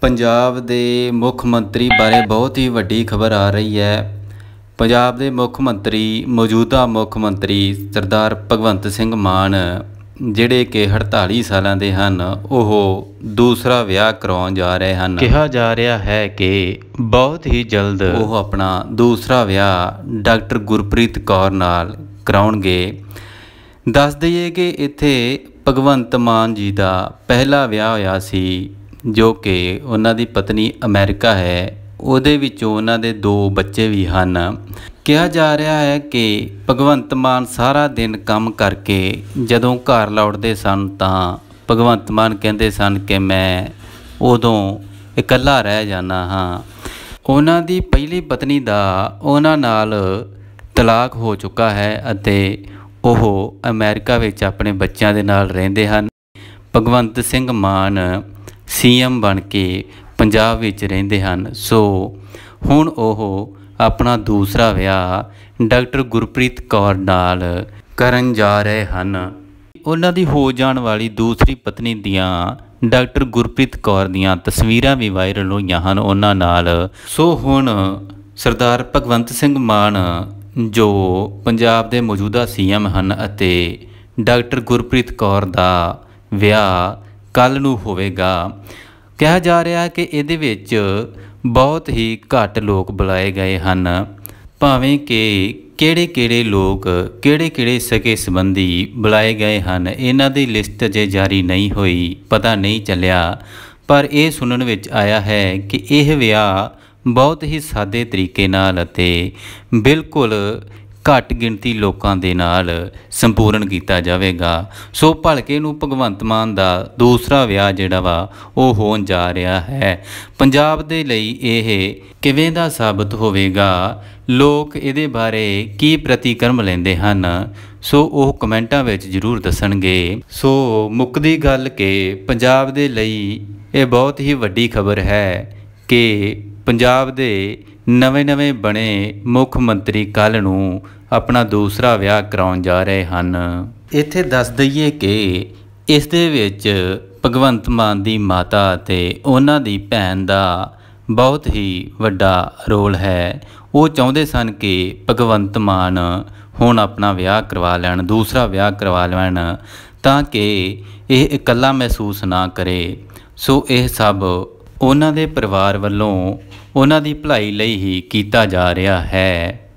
ਪੰਜਾਬ ਦੇ ਮੁੱਖ ਮੰਤਰੀ ਬਾਰੇ ਬਹੁਤ ਹੀ ਵੱਡੀ ਖਬਰ ਆ ਰਹੀ ਹੈ ਪੰਜਾਬ ਦੇ ਮੁੱਖ ਮੰਤਰੀ ਮੌਜੂਦਾ ਮੁੱਖ ਮੰਤਰੀ ਸਰਦਾਰ ਭਗਵੰਤ ਸਿੰਘ ਮਾਨ ਜਿਹੜੇ ਕਿ 48 ਸਾਲਾਂ ਦੇ ਹਨ ਉਹ ਦੂਸਰਾ ਵਿਆਹ ਕਰਾਉਣ ਜਾ ਰਹੇ ਹਨ ਕਿਹਾ ਜਾ ਰਿਹਾ ਹੈ ਕਿ ਬਹੁਤ ਹੀ ਜਲਦ ਉਹ ਆਪਣਾ ਦੂਸਰਾ ਵਿਆਹ ਡਾਕਟਰ ਗੁਰਪ੍ਰੀਤ ਕੌਰ ਨਾਲ ਕਰਾਉਣਗੇ ਦੱਸ ਦਈਏ ਕਿ ਇੱਥੇ ਭਗਵੰਤ ਮਾਨ ਜੀ ਦਾ ਪਹਿਲਾ ਵਿਆਹ ਹੋਇਆ ਸੀ ਜੋ ਕਿ ਉਹਨਾਂ ਦੀ ਪਤਨੀ ਅਮਰੀਕਾ ਹੈ ਉਹਦੇ ਵਿੱਚੋਂ ਉਹਨਾਂ ਦੇ ਦੋ ਬੱਚੇ ਵੀ ਹਨ ਕਿਹਾ ਜਾ ਰਿਹਾ ਹੈ ਕਿ ਭਗਵੰਤ ਮਾਨ ਸਾਰਾ ਦਿਨ ਕੰਮ ਕਰਕੇ ਜਦੋਂ ਘਰ ਲੌੜਦੇ ਸਨ ਤਾਂ ਭਗਵੰਤ ਮਾਨ ਕਹਿੰਦੇ ਸਨ ਕਿ ਮੈਂ ਉਦੋਂ ਇਕੱਲਾ ਰਹਿ ਜਾਣਾ ਹਾਂ ਉਹਨਾਂ ਦੀ ਪਹਿਲੀ ਪਤਨੀ ਦਾ ਉਹਨਾਂ ਨਾਲ ਤਲਾਕ ਹੋ ਚੁੱਕਾ ਹੈ ਅਤੇ ਉਹ ਅਮਰੀਕਾ ਵਿੱਚ ਆਪਣੇ ਬੱਚਿਆਂ ਦੇ ਨਾਲ ਰਹਿੰਦੇ ਹਨ ਭਗਵੰਤ ਸਿੰਘ ਮਾਨ ਸੀਐਮ ਬਣ ਕੇ ਪੰਜਾਬ ਵਿੱਚ ਰਹਿੰਦੇ ਹਨ ਸੋ ਹੁਣ ਉਹ ਆਪਣਾ ਦੂਸਰਾ ਵਿਆਹ ਡਾਕਟਰ ਗੁਰਪ੍ਰੀਤ ਕੌਰ ਨਾਲ ਕਰਨ ਜਾ ਰਹੇ ਹਨ ਉਹਨਾਂ ਦੀ ਹੋ ਜਾਣ ਵਾਲੀ ਦੂਸਰੀ ਪਤਨੀ ਦੀਆਂ ਡਾਕਟਰ ਗੁਰਪ੍ਰੀਤ ਕੌਰ ਦੀਆਂ ਤਸਵੀਰਾਂ ਵੀ ਵਾਇਰਲ ਹੋਈਆਂ ਹਨ ਉਹਨਾਂ ਨਾਲ ਸੋ ਹੁਣ ਸਰਦਾਰ ਭਗਵੰਤ ਸਿੰਘ ਮਾਨ ਜੋ ਪੰਜਾਬ ਦੇ ਮੌਜੂਦਾ ਸੀਐਮ ਹਨ ਅਤੇ ਡਾਕਟਰ ਗੁਰਪ੍ਰੀਤ ਕੌਰ ਦਾ ਵਿਆਹ ਕੱਲ ਨੂੰ ਹੋਵੇਗਾ ਕਿਹਾ ਜਾ ਰਿਹਾ ਹੈ ਕਿ ਇਹਦੇ ਵਿੱਚ ਬਹੁਤ ਹੀ ਘੱਟ ਲੋਕ ਬੁਲਾਏ ਗਏ ਹਨ ਭਾਵੇਂ ਕਿ ਕਿਹੜੇ-ਕਿਹੜੇ ਲੋਕ ਕਿਹੜੇ-ਕਿਹੜੇ ਸਕੇ ਸੰਬੰਧੀ ਬੁਲਾਏ ਗਏ ਹਨ ਇਹਨਾਂ ਦੀ ਲਿਸਟ ਜੇ ਜਾਰੀ ਨਹੀਂ ਹੋਈ ਪਤਾ ਨਹੀਂ ਚੱਲਿਆ ਪਰ ਇਹ ਸੁਣਨ ਵਿੱਚ ਆਇਆ ਹੈ ਕਿ ਇਹ ਵਿਆਹ ਬਹੁਤ ਹੀ ਸਾਦੇ ਤਰੀਕੇ ਨਾਲ ਅਤੇ ਬਿਲਕੁਲ ਘੱਟ ਗਿਣਤੀ ਲੋਕਾਂ ਦੇ ਨਾਲ ਸੰਪੂਰਨ ਕੀਤਾ ਜਾਵੇਗਾ ਸੋ ਭਲਕੇ ਨੂੰ ਭਗਵੰਤ ਮਾਨ ਦਾ ਦੂਸਰਾ ਵਿਆਹ ਜਿਹੜਾ ਵਾ ਉਹ ਹੋਣ ਜਾ ਰਿਹਾ ਹੈ ਪੰਜਾਬ ਦੇ ਲਈ ਇਹ ਕਿਵੇਂ ਦਾ ਸਾਬਤ ਹੋਵੇਗਾ ਲੋਕ ਇਹਦੇ ਬਾਰੇ ਕੀ ਪ੍ਰਤੀਕਰਮ ਲੈਂਦੇ ਹਨ ਸੋ ਉਹ ਕਮੈਂਟਾਂ ਵਿੱਚ ਜ਼ਰੂਰ ਦੱਸਣਗੇ ਸੋ ਮੁੱਕਦੀ ਗੱਲ ਕਿ ਪੰਜਾਬ ਦੇ ਲਈ ਇਹ ਬਹੁਤ ਹੀ ਵੱਡੀ ਖਬਰ ਹੈ ਕਿ ਪੰਜਾਬ ਦੇ ਨਵੇਂ-ਨਵੇਂ ਬਣੇ ਮੁੱਖ ਮੰਤਰੀ ਕੱਲ ਨੂੰ ਆਪਣਾ ਦੂਸਰਾ ਵਿਆਹ ਕਰਾਉਣ ਜਾ ਰਹੇ ਹਨ ਇੱਥੇ ਦੱਸ ਦਈਏ ਕਿ ਇਸ ਦੇ ਵਿੱਚ ਭਗਵੰਤ ਮਾਨ ਦੀ ਮਾਤਾ ਅਤੇ ਉਹਨਾਂ ਦੀ ਭੈਣ ਦਾ ਬਹੁਤ ਹੀ ਵੱਡਾ ਰੋਲ ਹੈ ਉਹ ਚਾਹੁੰਦੇ ਸਨ ਕਿ ਭਗਵੰਤ ਮਾਨ ਹੁਣ ਆਪਣਾ ਵਿਆਹ ਕਰਵਾ ਲੈਣ ਦੂਸਰਾ ਵਿਆਹ ਕਰਵਾ ਲੈਣ ਤਾਂ ਕਿ ਇਹ ਇਕੱਲਾ ਮਹਿਸੂਸ ਨਾ ਕਰੇ ਸੋ ਇਹ ਸਭ ਉਹਨਾਂ ਦੇ ਪਰਿਵਾਰ ਵੱਲੋਂ ਉਹਨਾਂ ਦੀ ਭਲਾਈ ਲਈ ਹੀ ਕੀਤਾ ਜਾ ਰਿਹਾ ਹੈ